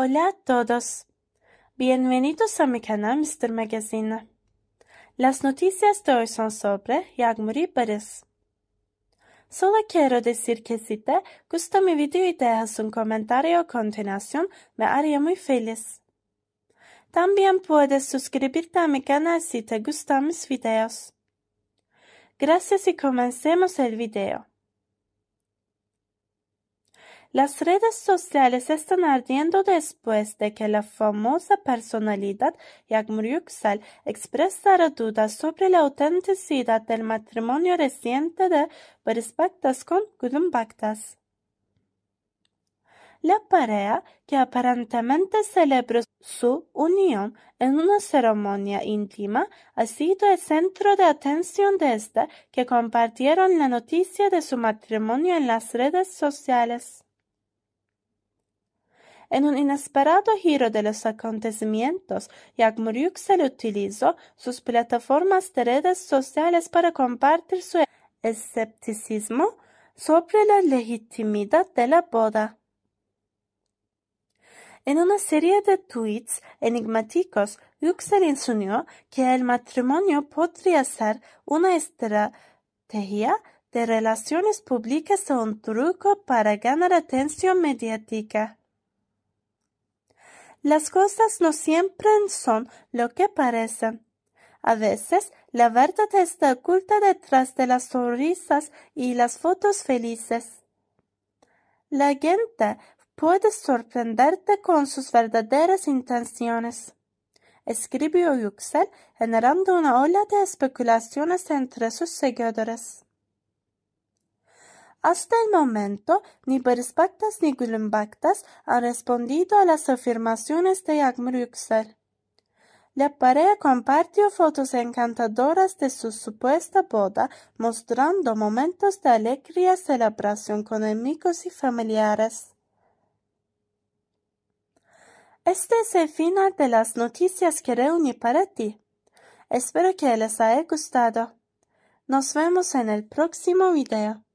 Hola a todos. Bienvenidos a mi canal Mr. Magazine. Las noticias de hoy son sobre Yagmur y Solo quiero decir que si te gusta mi video y dejas un comentario a continuación, me haría muy feliz. También puedes suscribirte a mi canal si te gustan mis videos. Gracias y comencemos el video. Las redes sociales están ardiendo después de que la famosa personalidad Yagmur expresara dudas sobre la autenticidad del matrimonio reciente de Boris con La pareja, que aparentemente celebró su unión en una ceremonia íntima, ha sido el centro de atención de esta que compartieron la noticia de su matrimonio en las redes sociales en un inesperado giro de los acontecimientos, Jack Yüksel utilizó sus plataformas de redes sociales para compartir su escepticismo sobre la legitimidad de la boda. En una serie de tweets enigmáticos, Yuxel insinuó que el matrimonio podría ser una estrategia de relaciones públicas o un truco para ganar atención mediática. Las cosas no siempre son lo que parecen. A veces la verdad está oculta detrás de las sonrisas y las fotos felices. La gente puede sorprenderte con sus verdaderas intenciones. Escribió Yuxel generando una ola de especulaciones entre sus seguidores. Hasta el momento, ni perspectas ni Gulumbaktas han respondido a las afirmaciones de Agmar La pareja compartió fotos encantadoras de su supuesta boda, mostrando momentos de alegría celebración con amigos y familiares. Este es el final de las noticias que reuní para ti. Espero que les haya gustado. Nos vemos en el próximo video.